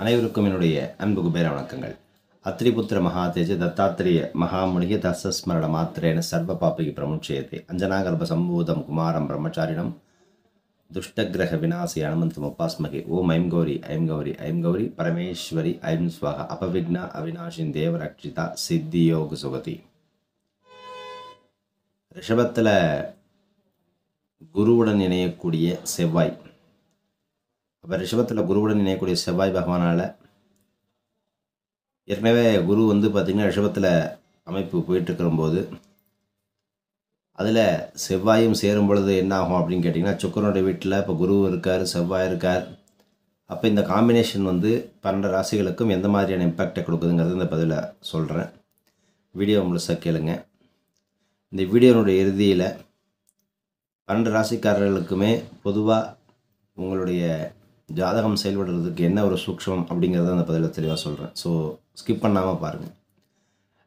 அனைவருக்கும் என்னுடைய அன்புக்கு பேர வணக்கங்கள் அத்திரிபுத்திர மகாதேஜ தத்தாத்திரிய மகாமுனிக தசஸ்மரண மாத்திரேன சர்வ பாப்பிகி பிரமுட்சியத்தை அஞ்சனாகர்ப சம்பூதம் குமாரம் பிரம்மச்சாரிணம் துஷ்டகிரக விநாசி அனுமந்த முப்பாஸ்மகி ஓம் ஐம் கௌரி ஐம் கௌரி ஐம் கௌரி பரமேஸ்வரி ஐம் ஸ்வாக அபவிக்னா அவினாஷின் தேவரக்ஷிதா சித்தியோக சுகதி ரிஷபத்தில் குருவுடன் இணையக்கூடிய செவ்வாய் அப்போ ரிஷபத்தில் குருவுடன் இணையக்கூடிய செவ்வாய் பகவானால் ஏற்கனவே குரு வந்து பார்த்திங்கன்னா ரிஷபத்தில் அமைப்பு போயிட்டுருக்கிறம்போது அதில் செவ்வாயும் சேரும் பொழுது என்ன ஆகும் அப்படின்னு கேட்டிங்கன்னா சுக்கரனுடைய வீட்டில் இப்போ குரு இருக்கார் செவ்வாய் இருக்கார் அப்போ இந்த காம்பினேஷன் வந்து பன்னெண்டு ராசிகளுக்கும் எந்த மாதிரியான இம்பேக்டை கொடுக்குதுங்கிறது இந்த பதிலில் சொல்கிறேன் வீடியோ முழுசாக கேளுங்க இந்த வீடியோனுடைய இறுதியில் பன்னெண்டு ராசிக்காரர்களுக்குமே பொதுவாக உங்களுடைய ஜாதகம் செயல்படுறதுக்கு என்ன ஒரு சூக்ஷம் அப்படிங்கிறத அந்த பதிலில் தெளிவாக சொல்கிறேன் ஸோ ஸ்கிப் பண்ணாமல் பாருங்கள்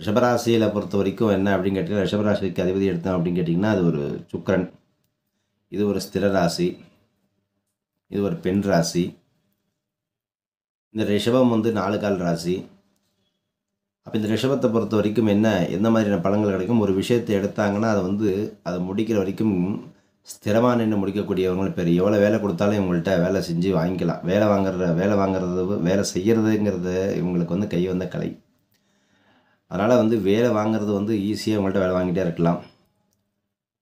ரிஷபராசியில் பொறுத்த வரைக்கும் என்ன அப்படின்னு கேட்டிங்கன்னா ரிஷபராசிக்கு அதிபதி எடுத்தோம் அப்படின்னு கேட்டிங்கன்னா அது ஒரு சுக்கரன் இது ஒரு ஸ்திர ராசி இது ஒரு பெண் ராசி இந்த ரிஷபம் வந்து நாலு கால் ராசி அப்போ இந்த ரிஷபத்தை பொறுத்த வரைக்கும் என்ன எந்த மாதிரியான பழங்கள் கிடைக்கும் ஒரு விஷயத்தை எடுத்தாங்கன்னா அதை வந்து அதை முடிக்கிற வரைக்கும் ஸ்திரமாக நின்று முடிக்கக்கூடியவங்களும் பேர் எவ்வளோ வேலை கொடுத்தாலும் இவங்கள்ட்ட வேலை செஞ்சு வாங்கிக்கலாம் வேலை வாங்குற வேலை வாங்குறது வேலை செய்கிறதுங்கிறது இவங்களுக்கு வந்து கை வந்த கலை அதனால் வந்து வேலை வாங்குறது வந்து ஈஸியாக இவங்கள்ட்ட வேலை வாங்கிட்டே இருக்கலாம்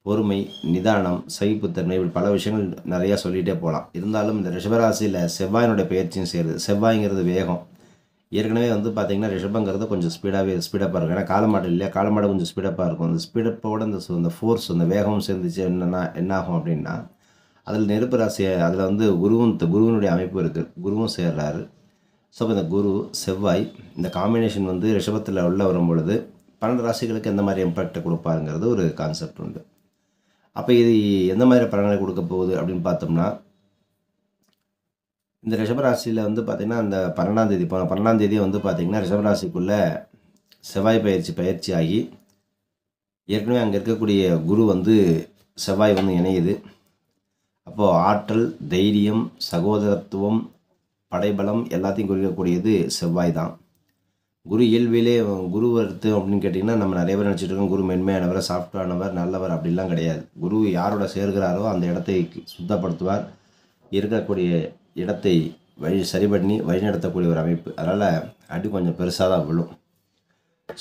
பொறுமை நிதானம் சகிப்புத்தன்மை இப்படி பல விஷயங்கள் நிறையா சொல்லிகிட்டே போகலாம் இருந்தாலும் இந்த ரிஷபராசியில் செவ்வாயினுடைய பயிற்சியும் சேருது செவ்வாய்ங்கிறது வேகம் ஏற்கனவே வந்து பார்த்தீங்கன்னா ரிஷபங்கிறது கொஞ்சம் ஸ்பீடாகவே ஸ்பீடப்பாக இருக்கும் ஏன்னா காலமாடு இல்லையா காலமாடு கொஞ்சம் ஸ்பீடப்பாக இருக்கும் அந்த ஸ்பீடப்போட அந்த அந்த ஃபோர்ஸ் அந்த வேகமும் சேர்ந்துச்சு என்னென்னா என்னாகும் அப்படின்னா அதில் நெருப்பு ராசி அதில் வந்து குருவும் குருவினுடைய அமைப்பு இருக்குது குருவும் சேர்றாரு ஸோ இந்த குரு செவ்வாய் இந்த காம்பினேஷன் வந்து ரிஷபத்தில் உள்ள வரும் பொழுது பன்னெண்டு ராசிகளுக்கு எந்த மாதிரி இம்பாக்டை கொடுப்பாருங்கிறது ஒரு கான்செப்ட் உண்டு அப்போ இது எந்த மாதிரி பலன்களை கொடுக்க போகுது அப்படின்னு பார்த்தோம்னா இந்த ரிஷபராசியில் வந்து பார்த்திங்கன்னா அந்த பன்னெண்டாம் தேதி பன்னெண்டாம் தேதியை வந்து பார்த்திங்கன்னா ரிஷபராசிக்குள்ளே செவ்வாய் பயிற்சி பயிற்சி ஆகி ஏற்கனவே அங்கே இருக்கக்கூடிய குரு வந்து செவ்வாய் வந்து இணையுது அப்போது ஆற்றல் தைரியம் சகோதரத்துவம் படைபலம் எல்லாத்தையும் குறிக்கக்கூடியது செவ்வாய் தான் குரு இயல்பிலே குரு வருத்தம் அப்படின்னு கேட்டிங்கன்னா நம்ம நிறைய பேர் நினச்சிட்டு இருக்கோம் குரு மென்மையானவர் சாஃப்டானவர் நல்லவர் அப்படிலாம் கிடையாது குரு யாரோட சேர்கிறாரோ அந்த இடத்தை சுத்தப்படுத்துவார் இருக்கக்கூடிய இடத்தை வழி சரி பண்ணி வழிநடத்தக்கூடிய ஒரு அமைப்பு அதனால் அடி கொஞ்சம் பெருசாக தான் விழும்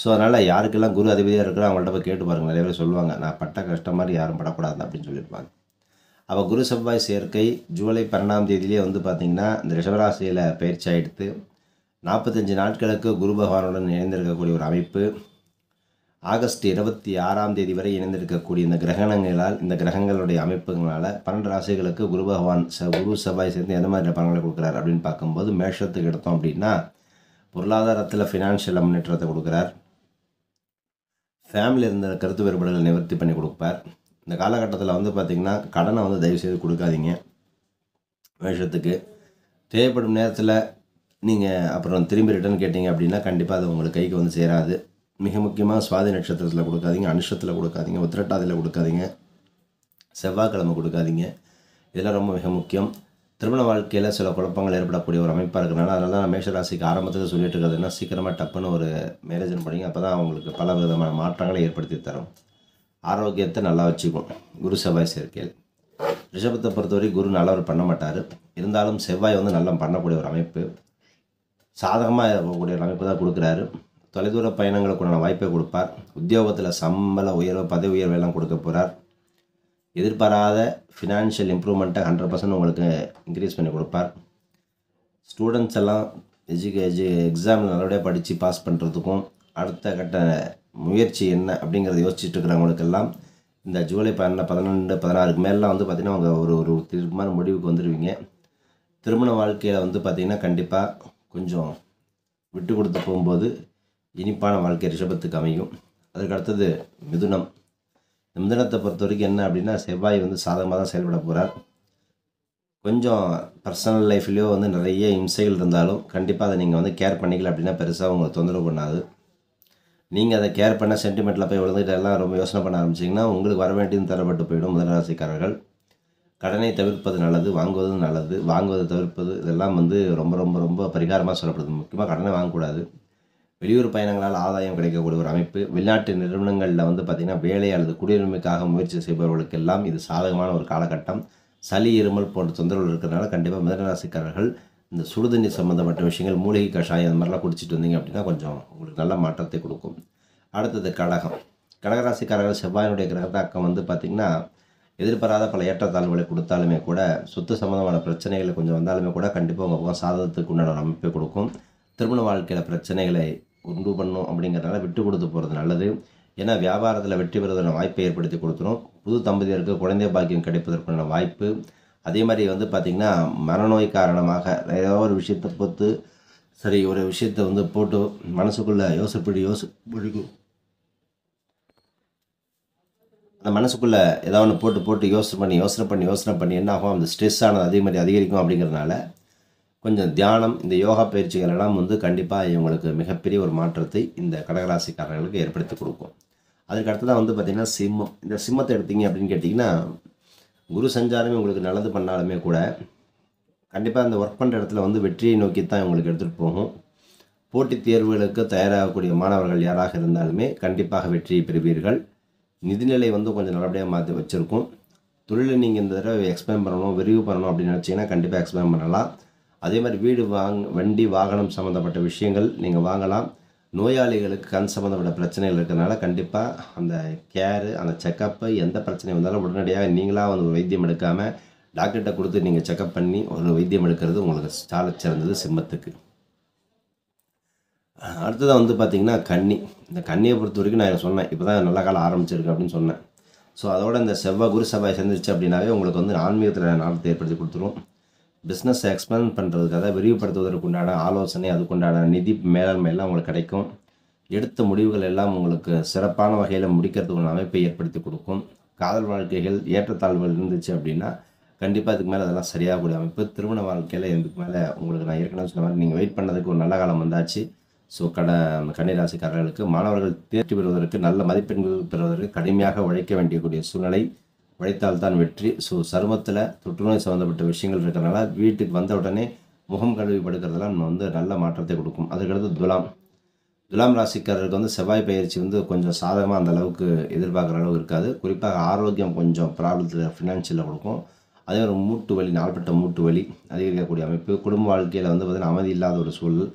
ஸோ அதனால் யாருக்கெல்லாம் குரு அதிபதியாக இருக்கிறோம் அவங்கள்ட்ட போய் கேட்டு பாருங்கள் நிறைய பேர் சொல்லுவாங்க நான் பட்ட கஷ்டம் மாதிரி யாரும் படக்கூடாது அப்படின்னு சொல்லியிருப்பாங்க அப்போ குரு செவ்வாய் சேர்க்கை ஜூலை பன்னெண்டாம் தேதியிலே வந்து பார்த்திங்கன்னா இந்த ரிஷபராசியில் பயிற்சி ஆகிடுத்து நாற்பத்தஞ்சு நாட்களுக்கு குரு பகவானுடன் இணைந்திருக்கக்கூடிய ஒரு அமைப்பு ஆகஸ்ட் இருபத்தி ஆறாம் தேதி வரை இணைந்திருக்கக்கூடிய இந்த கிரகணங்களால் இந்த கிரகங்களுடைய அமைப்புகளால் பன்னெண்டு ராசிகளுக்கு குரு பகவான் ச குரு செவ்வாய் சேர்ந்து எந்த மாதிரி பலன்களை கொடுக்குறாரு அப்படின்னு பார்க்கும்போது மேஷத்துக்கு எடுத்தோம் அப்படின்னா பொருளாதாரத்தில் ஃபினான்ஷியல் முன்னேற்றத்தை கொடுக்குறார் ஃபேமிலியில் இருந்த கருத்து வேறுபாடுகளை நிவர்த்தி பண்ணி கொடுப்பார் இந்த காலகட்டத்தில் வந்து பார்த்திங்கன்னா கடனை வந்து தயவுசெய்து கொடுக்காதீங்க மேஷத்துக்கு தேவைப்படும் நேரத்தில் நீங்கள் அப்புறம் திரும்பி ரிட்டர்ன் கேட்டிங்க அப்படின்னா கண்டிப்பாக அது உங்களுக்கு கைக்கு வந்து சேராது மிக முக்கியமாக சுவாதி நட்சத்திரத்தில் கொடுக்காதீங்க அனுஷத்தில் கொடுக்காதீங்க உத்திரட்டாதியில் கொடுக்காதீங்க செவ்வாய்க்கிழமை கொடுக்காதீங்க இதெல்லாம் ரொம்ப மிக முக்கியம் திருமண வாழ்க்கையில் சில குழப்பங்கள் ஏற்படக்கூடிய ஒரு அமைப்பாக இருக்கிறனால அதனால தான் மேஷராசிக்கு ஆரம்பத்தில் சொல்லிட்டு இருக்கிறதுனா சீக்கிரமாக டப்புன்னு ஒரு மேரேஜ் பண்ணிங்க அப்போ தான் அவங்களுக்கு பல விதமான மாற்றங்களை ஏற்படுத்தி தரும் ஆரோக்கியத்தை நல்லா வச்சுக்கும் குரு செவ்வாய் சேர்க்கையில் ரிஷபத்தை பொறுத்தவரை குரு நல்லவர் பண்ண மாட்டார் இருந்தாலும் செவ்வாய் வந்து நல்லா பண்ணக்கூடிய ஒரு அமைப்பு சாதகமாக இருக்கக்கூடிய ஒரு அமைப்பு தான் கொடுக்குறாரு தொலைதூர பயணங்களுக்குண்டான வாய்ப்பை கொடுப்பார் உத்தியோகத்தில் சம்பள உயர்வு பதவி உயர்வு எல்லாம் கொடுக்க போகிறார் எதிர்பாராத ஃபினான்ஷியல் இம்ப்ரூவ்மெண்ட்டை ஹண்ட்ரட் பர்சன்ட் உங்களுக்கு இன்க்ரீஸ் பண்ணி கொடுப்பார் ஸ்டூடெண்ட்ஸ் எல்லாம் எஜுகே எஜு எக்ஸாமில் நல்லபடியாக படித்து பாஸ் பண்ணுறதுக்கும் அடுத்த கட்ட முயற்சி என்ன அப்படிங்கிறத யோசிச்சுட்டு இருக்கிறவங்களுக்கெல்லாம் இந்த ஜூலை பன்னெண்டு பதினெண்டு பதினாறுக்கு மேலாம் வந்து பார்த்திங்கன்னா அவங்க ஒரு ஒரு தீர்மான முடிவுக்கு வந்துடுவீங்க திருமண வாழ்க்கையில் வந்து பார்த்திங்கன்னா கண்டிப்பாக கொஞ்சம் விட்டு கொடுத்து போகும்போது இனிப்பான வாழ்க்கை ரிஷபத்துக்கு அமையும் அதுக்கு அடுத்தது மிதுனம் இந்த மிதுனத்தை பொறுத்த வரைக்கும் என்ன அப்படின்னா செவ்வாய் வந்து சாதகமாக தான் செயல்பட போகிறார் கொஞ்சம் பர்சனல் லைஃப்லேயோ வந்து நிறைய இம்சைகள் இருந்தாலும் கண்டிப்பாக அதை நீங்கள் வந்து கேர் பண்ணிக்கல அப்படின்னா பெருசாக உங்களுக்கு தொந்தரவு பண்ணாது நீங்கள் அதை கேர் பண்ண சென்டிமெண்ட்டில் போய் விழுந்துட்டு எல்லாம் ரொம்ப யோசனை பண்ண ஆரம்பிச்சிங்கன்னா உங்களுக்கு வர வேண்டியது தரப்பட்டு போயிடும் முதலராசிக்காரர்கள் கடனை தவிர்ப்பது நல்லது வாங்குவது நல்லது வாங்குவதை தவிர்ப்பது இதெல்லாம் வந்து ரொம்ப ரொம்ப ரொம்ப பரிகாரமாக சொல்லப்படுது முக்கியமாக கடனை வாங்கக்கூடாது வெளியூர் பயணங்களால் ஆதாயம் கிடைக்கக்கூடிய ஒரு அமைப்பு வெளிநாட்டு நிறுவனங்களில் வந்து பார்த்திங்கன்னா வேலை அல்லது குடியுரிமைக்காக முயற்சி செய்பவர்களுக்கெல்லாம் இது சாதகமான ஒரு காலகட்டம் சளி இருமல் போன்ற தொந்தரவுகள் இருக்கிறதுனால கண்டிப்பாக மிதனராசிக்காரர்கள் இந்த சுடுதண்ணி சம்மந்தப்பட்ட விஷயங்கள் மூலிகை கஷாயம் அந்த மாதிரிலாம் குடிச்சிட்டு வந்தீங்க அப்படின்னா கொஞ்சம் உங்களுக்கு நல்ல மாற்றத்தை கொடுக்கும் அடுத்தது கடகம் கடகராசிக்காரர்கள் செவ்வாயினுடைய கிரகத்தாக்கம் வந்து பார்த்திங்கன்னா எதிர்பாராத பல ஏற்றத்தாழ்வுகளை கொடுத்தாலுமே கூட சொத்து சம்மந்தமான பிரச்சனைகளை கொஞ்சம் வந்தாலுமே கூட கண்டிப்பாக உங்கள் சாதகத்துக்கு உண்டான அமைப்பை கொடுக்கும் திருமண வாழ்க்கையில் பிரச்சனைகளை உண்டு பண்ணும் அப்படிங்கிறதுனால விட்டு கொடுத்து போகிறது நல்லது ஏன்னா வியாபாரத்தில் வெற்றி பெறுவதற்கு வாய்ப்பை ஏற்படுத்தி கொடுத்துரும் புது தம்பதியருக்கு குழந்தை பாக்கியம் கிடைப்பதற்கான வாய்ப்பு அதே மாதிரி வந்து பார்த்திங்கன்னா மனநோய் காரணமாக ஏதோ ஒரு விஷயத்தை பொறுத்து சரி ஒரு விஷயத்தை வந்து போட்டு மனசுக்குள்ளே யோசிப்படி யோசி அந்த மனசுக்குள்ளே ஏதாவது ஒன்று போட்டு போட்டு யோசனை பண்ணி யோசனை பண்ணி யோசனை பண்ணி என்ன ஆகும் அந்த ஸ்ட்ரெஸ் ஆனது அதே மாதிரி அதிகரிக்கும் அப்படிங்கிறதுனால கொஞ்சம் தியானம் இந்த யோகா பயிற்சிகள் எல்லாம் வந்து கண்டிப்பாக இவங்களுக்கு மிகப்பெரிய ஒரு மாற்றத்தை இந்த கடகராசிக்காரர்களுக்கு ஏற்படுத்தி கொடுக்கும் அதுக்கு தான் வந்து பார்த்திங்கன்னா சிம்மம் இந்த சிம்மத்தை எடுத்தீங்க அப்படின்னு கேட்டிங்கன்னா குரு சஞ்சாரமே உங்களுக்கு நல்லது பண்ணாலுமே கூட கண்டிப்பாக அந்த ஒர்க் பண்ணுற இடத்துல வந்து வெற்றியை நோக்கி தான் இவங்களுக்கு எடுத்துகிட்டு போகும் போட்டித் தேர்வுகளுக்கு தயாராகக்கூடிய மாணவர்கள் யாராக இருந்தாலுமே கண்டிப்பாக வெற்றியை பெறுவீர்கள் நிதிநிலை வந்து கொஞ்சம் நல்லபடியாக மாற்றி வச்சுருக்கும் தொழிலை நீங்கள் இந்த தடவை எக்ஸ்பிளைன் பண்ணணும் விரிவு பண்ணணும் அப்படின்னு நினச்சிங்கன்னா கண்டிப்பாக எக்ஸ்பிளைன் பண்ணலாம் அதே மாதிரி வீடு வாங் வண்டி வாகனம் சம்மந்தப்பட்ட விஷயங்கள் நீங்கள் வாங்கலாம் நோயாளிகளுக்கு கண் சம்மந்தப்பட்ட பிரச்சனைகள் இருக்கிறதுனால கண்டிப்பாக அந்த கேரு அந்த செக்கப்பு எந்த பிரச்சனை வந்தாலும் உடனடியாக நீங்களாக வந்து ஒரு வைத்தியம் எடுக்காமல் டாக்டர்கிட்ட கொடுத்து நீங்கள் செக்கப் பண்ணி ஒரு வைத்தியம் எடுக்கிறது உங்களுக்கு சால சிறந்தது சிம்மத்துக்கு அடுத்ததாக வந்து பார்த்திங்கன்னா கன்னி இந்த கன்னியை பொறுத்த வரைக்கும் நான் சொன்னேன் இப்போ தான் நல்ல காலம் ஆரம்பிச்சிருக்கு அப்படின்னு சொன்னேன் ஸோ அதோட இந்த செவ்வாய் குரு சபாய் சந்திச்சு அப்படின்னாவே உங்களுக்கு வந்து ஆன்மீகத்தில் நாட்டத்தை ஏற்படுத்தி கொடுத்துரும் பிஸ்னஸை எக்ஸ்பிளைன் பண்ணுறதுக்காக விரிவுபடுத்துவதற்கு உண்டான ஆலோசனை அதுக்குண்டான நிதி மேலாண்மை எல்லாம் உங்களுக்கு கிடைக்கும் எடுத்த முடிவுகள் எல்லாம் உங்களுக்கு சிறப்பான வகையில் முடிக்கிறதுக்கு ஒரு அமைப்பை ஏற்படுத்தி கொடுக்கும் காதல் வாழ்க்கைகள் ஏற்றத்தாழ்வுகள் இருந்துச்சு அப்படின்னா கண்டிப்பாக அதுக்கு மேலே அதெல்லாம் சரியாக கூடிய அமைப்பு திருமண வாழ்க்கையில் இதுக்கு மேலே உங்களுக்கு நான் ஏற்கனவே சொன்ன மாதிரி நீங்கள் வெயிட் பண்ணதுக்கு ஒரு நல்ல காலம் வந்தாச்சு ஸோ கட கன்னிராசிக்காரர்களுக்கு மாணவர்கள் தேர்ச்சி பெறுவதற்கு நல்ல மதிப்பெண்கள் பெறுவதற்கு கடுமையாக உழைக்க வேண்டியக்கூடிய சூழ்நிலை உழைத்தால் தான் வெற்றி ஸோ சருமத்தில் தொற்றுநோய் சம்மந்தப்பட்ட விஷயங்கள் இருக்கிறனால வீட்டுக்கு வந்த உடனே முகம் கழுவி படுக்கிறதெல்லாம் நம்ம வந்து நல்ல மாற்றத்தை கொடுக்கும் அதுக்கடுத்து துலாம் துலாம் ராசிக்காரருக்கு வந்து செவ்வாய் பயிற்சி வந்து கொஞ்சம் சாதகமாக அந்த அளவுக்கு எதிர்பார்க்குற அளவு இருக்காது குறிப்பாக ஆரோக்கியம் கொஞ்சம் ப்ராப்ளத்தில் ஃபினான்ஷியலில் கொடுக்கும் அதே ஒரு மூட்டு வலி நாள்பட்ட மூட்டு வலி அதிகரிக்கக்கூடிய அமைப்பு குடும்ப வாழ்க்கையில் வந்து பார்த்திங்கன்னா அமைதி இல்லாத ஒரு சூழல்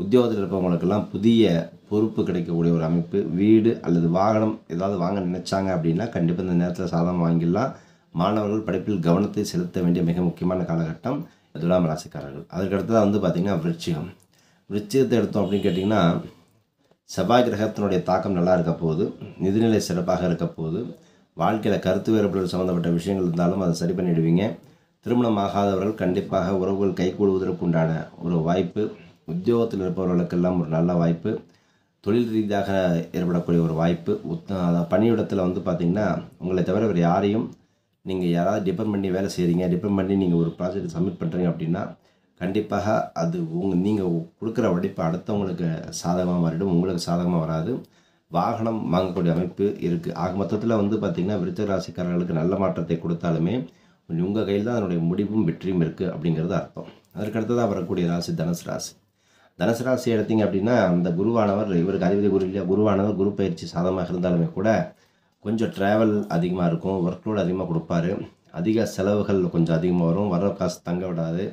உத்தியோகத்தில் இருப்பவங்களுக்கெல்லாம் புதிய பொறுப்பு கிடைக்கக்கூடிய ஒரு அமைப்பு வீடு அல்லது வாகனம் ஏதாவது வாங்க நினச்சாங்க அப்படின்னா கண்டிப்பாக இந்த நேரத்தில் சாதம் வாங்கிடலாம் மாணவர்கள் படிப்பில் கவனத்தை செலுத்த வேண்டிய மிக முக்கியமான காலகட்டம் துலாம் ராசிக்காரர்கள் அதுக்கடுத்ததாக வந்து பார்த்திங்கன்னா விருச்சிகம் விருச்சிகத்தை எடுத்தோம் அப்படின்னு கேட்டிங்கன்னா செவ்வாய் கிரகத்தினுடைய தாக்கம் நல்லா இருக்க போகுது நிதிநிலை சிறப்பாக இருக்க போகுது வாழ்க்கையில் கருத்து வேறுபடல் சம்மந்தப்பட்ட விஷயங்கள் இருந்தாலும் அதை சரி பண்ணிடுவீங்க திருமணம் ஆகாதவர்கள் கண்டிப்பாக உறவுகள் கைகூடுவதற்கு உண்டான ஒரு வாய்ப்பு உத்தியோகத்தில் இருப்பவர்களுக்கெல்லாம் ஒரு நல்ல வாய்ப்பு தொழில் ரீதியாக ஏற்படக்கூடிய ஒரு வாய்ப்பு உத் பணியிடத்தில் வந்து பார்த்திங்கன்னா உங்களை தவிர வேறு யாரையும் நீங்கள் யாராவது டிபெண்ட் பண்ணி வேலை செய்கிறீங்க டிபெண்ட் பண்ணி நீங்கள் ஒரு ப்ராஜெக்ட் சப்மிட் பண்ணுறீங்க அப்படின்னா கண்டிப்பாக அது உங்கள் நீங்கள் கொடுக்குற உடைப்பு அடுத்தவங்களுக்கு சாதகமாக மாறிடும் உங்களுக்கு சாதகமாக வராது வாகனம் வாங்கக்கூடிய அமைப்பு இருக்குது ஆக மொத்தத்தில் வந்து பார்த்திங்கன்னா விருத்த ராசிக்காரர்களுக்கு நல்ல மாற்றத்தை கொடுத்தாலுமே உங்கள் கையில் தான் அதனுடைய முடிவும் வெற்றியும் இருக்குது அப்படிங்கிறது அர்த்தம் அதற்கடுத்ததாக வரக்கூடிய ராசி தனுசு ராசி தனசராசி எடுத்தீங்க எடுத்திங்க அப்படின்னா அந்த குருவானவர் இவருக்கு அதிபதி குரு இல்லையா குருவானவர் குரு பயிற்சி சாதமாக இருந்தாலுமே கூட கொஞ்சம் ட்ராவல் அதிகமாக இருக்கும் ஒர்க்லோடு அதிகமாக கொடுப்பாரு அதிக செலவுகள் கொஞ்சம் அதிகமாக வரும் வர காசு தங்க விடாது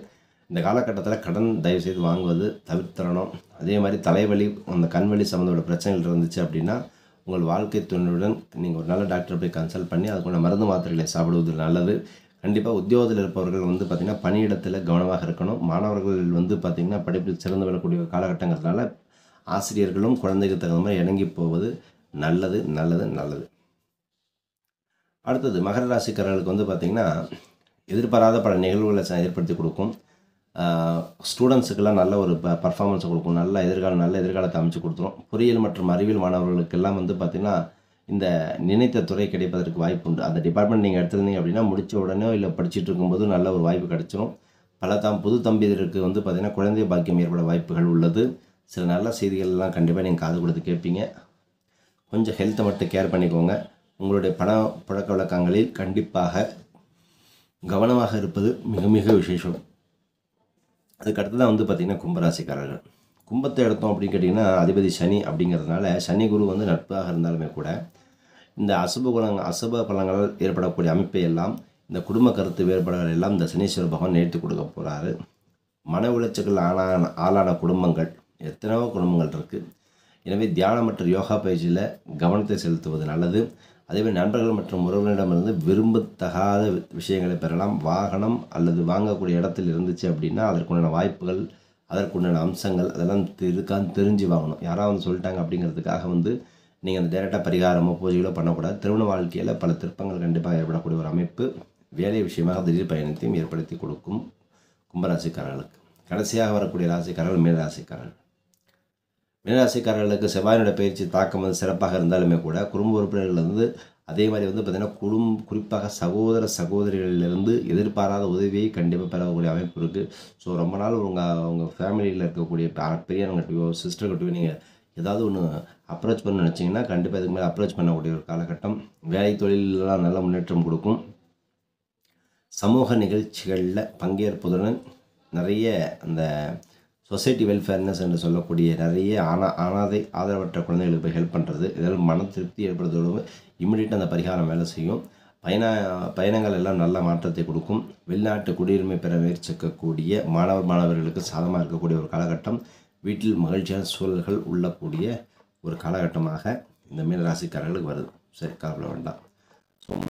இந்த காலகட்டத்தில் கடன் தயவுசெய்து வாங்குவது தவிர்த்தரணும் அதே மாதிரி தலைவலி அந்த கண்வழி சம்மந்தோட பிரச்சனைகள் இருந்துச்சு அப்படின்னா உங்கள் வாழ்க்கை துணையுடன் நீங்கள் ஒரு நல்ல டாக்டரை போய் கன்சல்ட் பண்ணி அதுக்குள்ள மருந்து மாத்திரைகளை சாப்பிடுவது நல்லது கண்டிப்பாக உத்தியோகத்தில் இருப்பவர்கள் வந்து பார்த்திங்கன்னா பணியிடத்தில் கவனமாக இருக்கணும் மாணவர்கள் வந்து பார்த்திங்கன்னா படிப்பில் சிறந்து விடக்கூடிய காலகட்டங்கிறதுனால ஆசிரியர்களும் குழந்தைக்கு தகுந்த மாதிரி இணங்கி போவது நல்லது நல்லது நல்லது அடுத்தது மகர ராசிக்காரர்களுக்கு வந்து பார்த்திங்கன்னா எதிர்பாராத பல நிகழ்வுகளை ஏற்படுத்தி கொடுக்கும் ஸ்டூடெண்ட்ஸுக்கெல்லாம் நல்ல ஒரு ப பர்ஃபார்மன்ஸை கொடுக்கும் நல்ல எதிர்காலம் நல்ல எதிர்காலத்தை அமைச்சு கொடுத்துரும் பொறியியல் மற்றும் அறிவியல் மாணவர்களுக்கெல்லாம் வந்து பார்த்திங்கன்னா இந்த நினைத்த துறை கிடைப்பதற்கு வாய்ப்பு உண்டு அந்த டிபார்ட்மெண்ட் நீங்கள் எடுத்திருந்தீங்க அப்படின்னா முடித்த உடனே இல்லை படிச்சுட்டு இருக்கும்போது நல்ல ஒரு வாய்ப்பு கிடச்சிரும் பல தாம் புது தம்பிதருக்கு வந்து பார்த்திங்கன்னா குழந்தை பாக்கியம் ஏற்பட வாய்ப்புகள் உள்ளது சில நல்ல செய்திகள்லாம் கண்டிப்பாக நீங்கள் காது கொடுத்து கேட்பீங்க கொஞ்சம் ஹெல்த்தை மட்டும் கேர் பண்ணிக்கோங்க உங்களுடைய பண புழக்க வழக்கங்களில் கண்டிப்பாக கவனமாக இருப்பது மிக மிக விசேஷம் அதுக்கடுத்து தான் வந்து பார்த்திங்கன்னா கும்பராசிக்காரர்கள் கும்பத்தை எடுத்தோம் அப்படின்னு கேட்டிங்கன்னா அதிபதி சனி அப்படிங்கிறதுனால சனி குரு வந்து நட்பாக இருந்தாலுமே கூட இந்த அசுப குணங்கள் அசுப பலங்களால் ஏற்படக்கூடிய அமைப்பை எல்லாம் இந்த குடும்ப கருத்து வேறுபாடுகள் எல்லாம் இந்த சனீஸ்வர பகவான் நேர்த்தி கொடுக்க போகிறாரு மன உளைச்சல்கள் ஆளான ஆளான குடும்பங்கள் எத்தனையோ குடும்பங்கள் இருக்குது எனவே தியானம் மற்றும் யோகா பயிற்சியில் கவனத்தை செலுத்துவது நல்லது அதேமாதிரி நண்பர்கள் மற்றும் உறவினரிடமிருந்து விரும்பத்தகாத விஷயங்களை பெறலாம் வாகனம் அல்லது வாங்கக்கூடிய இடத்தில் இருந்துச்சு அப்படின்னா அதற்குண்டான வாய்ப்புகள் அதற்குண்டான அம்சங்கள் அதெல்லாம் இருக்கான்னு தெரிஞ்சு வாங்கணும் யாராவது வந்து சொல்லிட்டாங்க அப்படிங்கிறதுக்காக வந்து நீங்கள் அந்த டேரெக்டாக பரிகாரமோ பூஜைகளோ பண்ணக்கூடாது திருமண வாழ்க்கையில் பல திருப்பங்கள் கண்டிப்பாக ஏற்படக்கூடிய ஒரு அமைப்பு வேலை விஷயமாக திடீர் பயணத்தையும் ஏற்படுத்தி கொடுக்கும் கும்பராசிக்காரர்களுக்கு கடைசியாக வரக்கூடிய ராசிக்காரர்கள் மீனராசிக்காரர்கள் மீனராசிக்காரர்களுக்கு செவ்வாயினோட பயிற்சி தாக்கம் வந்து சிறப்பாக இருந்தாலுமே கூட குடும்ப உறுப்பினர்கள் வந்து அதே மாதிரி வந்து பார்த்திங்கன்னா குடும்ப குறிப்பாக சகோதர சகோதரிகளிலிருந்து எதிர்பாராத உதவியை கண்டிப்பாக பெறக்கூடிய அமைப்பு இருக்குது ஸோ ரொம்ப நாள் உங்கள் உங்கள் ஃபேமிலியில் இருக்கக்கூடிய சிஸ்டர் சிஸ்டர்கிட்டயோ நீங்கள் ஏதாவது ஒன்று அப்ரோச் பண்ண நினச்சிங்கன்னா கண்டிப்பாக இதுக்கு மேலே அப்ரோச் பண்ணக்கூடிய ஒரு காலகட்டம் வேலை தொழிலெலாம் நல்ல முன்னேற்றம் கொடுக்கும் சமூக நிகழ்ச்சிகளில் பங்கேற்பதுடன் நிறைய அந்த சொசைட்டி வெல்ஃபேர்னஸ் என்று சொல்லக்கூடிய நிறைய ஆனா அனாதை ஆதரவற்ற குழந்தைகளுக்கு போய் ஹெல்ப் பண்ணுறது இதில் மன திருப்தி ஏற்படுறதோடு இம்மிடியட்டாக அந்த பரிகாரம் வேலை செய்யும் பயண பயணங்கள் எல்லாம் நல்ல மாற்றத்தை கொடுக்கும் வெளிநாட்டு குடியுரிமை பெற முயற்சிக்கக்கூடிய மாணவர் மாணவர்களுக்கு சாதமாக இருக்கக்கூடிய ஒரு காலகட்டம் வீட்டில் மகிழ்ச்சியான சூழல்கள் உள்ளக்கூடிய ஒரு காலகட்டமாக இந்த மீனராசிக்காரர்களுக்கு வருது சரி கவலை வேண்டாம்